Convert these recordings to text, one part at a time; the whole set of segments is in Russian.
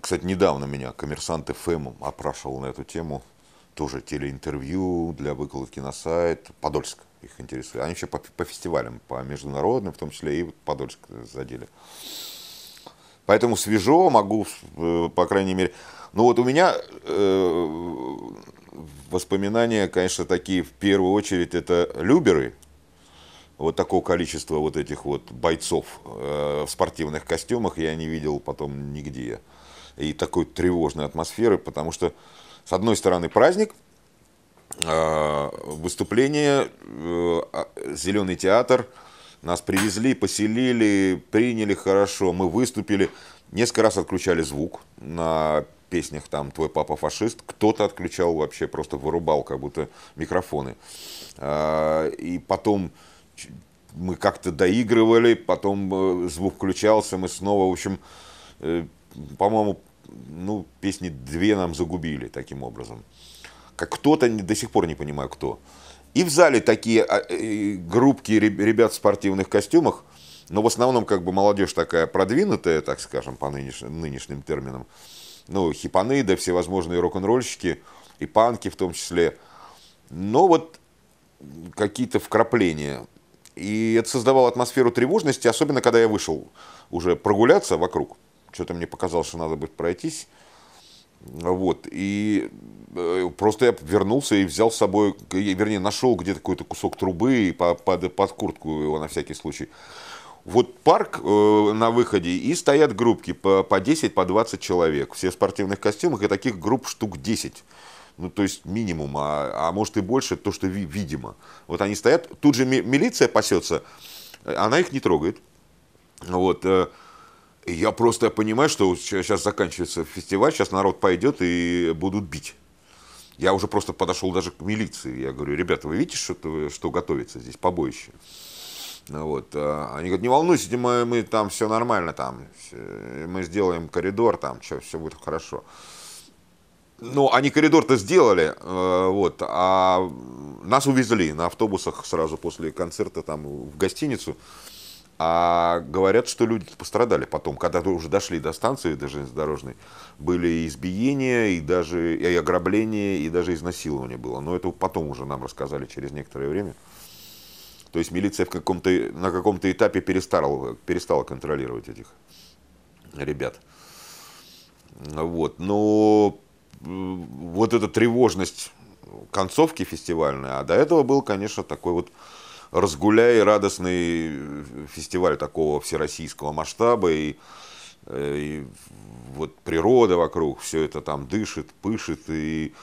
Кстати, недавно меня коммерсант ФМ опрашивал на эту тему. Тоже телеинтервью для выкладки на сайт. Подольск их интересует. Они еще по, по фестивалям, по международным, в том числе и Подольск задели. Поэтому свежо могу, э, по крайней мере. Ну вот у меня э, воспоминания, конечно, такие в первую очередь это люберы. Вот такого количества вот этих вот бойцов э, в спортивных костюмах я не видел потом нигде и такой тревожной атмосферы, потому что, с одной стороны, праздник, а, выступление, э, а, Зеленый театр, нас привезли, поселили, приняли хорошо, мы выступили, несколько раз отключали звук на песнях там «Твой папа фашист», кто-то отключал вообще, просто вырубал как будто микрофоны. А, и потом мы как-то доигрывали, потом э, звук включался, мы снова, в общем, э, по-моему, ну, песни две нам загубили таким образом. Как кто-то, до сих пор не понимаю, кто. И в зале такие а, э, группки ребят в спортивных костюмах, но в основном как бы молодежь такая продвинутая, так скажем, по нынешним, нынешним терминам. Ну, хипаны, да всевозможные рок-н-ролльщики, и панки в том числе. Но вот какие-то вкрапления. И это создавало атмосферу тревожности, особенно когда я вышел уже прогуляться вокруг что-то мне показалось, что надо будет пройтись. Вот, и э, просто я вернулся и взял с собой, вернее, нашел где-то какой-то кусок трубы и под, под куртку его на всякий случай. Вот парк э, на выходе, и стоят группки по, по 10, по 20 человек. Все в спортивных костюмах, и таких групп штук 10 ну то есть минимум, а, а может и больше, то, что ви, видимо. Вот они стоят, тут же ми, милиция пасется, э, она их не трогает. Вот, э, я просто понимаю, что сейчас заканчивается фестиваль, сейчас народ пойдет и будут бить. Я уже просто подошел даже к милиции. Я говорю, ребята, вы видите, что, что готовится здесь побоище? Ну вот. А они говорят, не волнуйтесь, мы, мы там все нормально, там, мы сделаем коридор, там все, все будет хорошо. Ну, они коридор-то сделали, э, вот, а нас увезли на автобусах сразу после концерта там в гостиницу. А говорят, что люди пострадали потом, когда уже дошли до станции до железнодорожной, были избиения, и даже и ограбления, и даже изнасилование было. Но это потом уже нам рассказали через некоторое время. То есть милиция в каком-то, на каком-то этапе перестала, перестала контролировать этих ребят. Вот. Но вот эта тревожность концовки фестивальной, а до этого был, конечно, такой вот разгуляй радостный э, фестиваль такого всероссийского масштаба и, э, и вот природа вокруг, все это там дышит, пышет и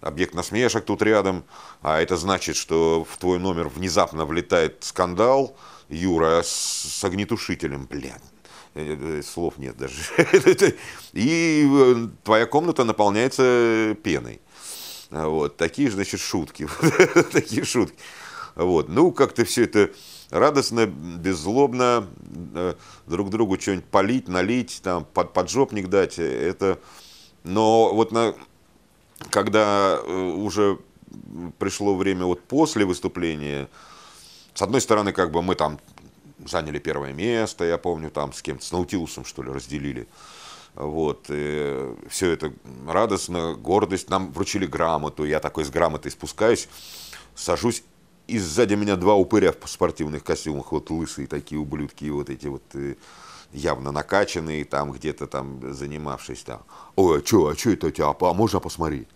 объект насмешек тут рядом, а это значит, что в твой номер внезапно влетает скандал, Юра, с, огнетушителем, блядь э, слов нет даже. И твоя комната наполняется пеной. Вот, такие же, значит, шутки. Такие шутки. Вот. Ну, как-то все это радостно, беззлобно, э, друг другу что-нибудь полить, налить, там, под, поджопник дать. Э, это... Но вот на... когда э, уже пришло время вот после выступления, с одной стороны, как бы мы там заняли первое место, я помню, там с кем-то, с Наутилусом, что ли, разделили. Вот, и все это радостно, гордость. Нам вручили грамоту, я такой с грамотой спускаюсь, сажусь и сзади меня два упыря в спортивных костюмах, вот лысые такие ублюдки, вот эти вот э, явно накачанные, там где-то там занимавшись там. Ой, а что, а что это у тебя, а можно посмотреть?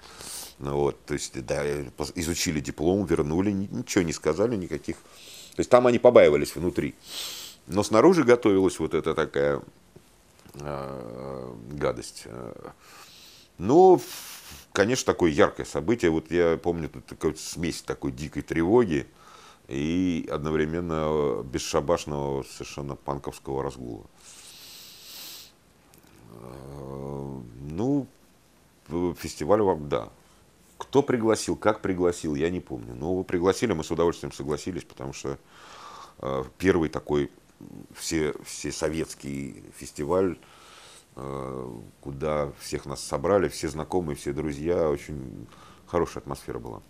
Ну вот, то есть, да, э, изучили диплом, вернули, ничего не сказали, никаких. То есть там они побаивались внутри. Но снаружи готовилась вот эта такая э, гадость. Э, Но ну, конечно, такое яркое событие. Вот я помню, тут такая вот смесь такой дикой тревоги и одновременно э, бесшабашного совершенно панковского разгула. Э, ну, фестиваль вам, да. Кто пригласил, как пригласил, я не помню. Но вы пригласили, мы с удовольствием согласились, потому что э, первый такой все, все советский фестиваль Э, куда всех нас собрали, все знакомые, все друзья, очень хорошая атмосфера была.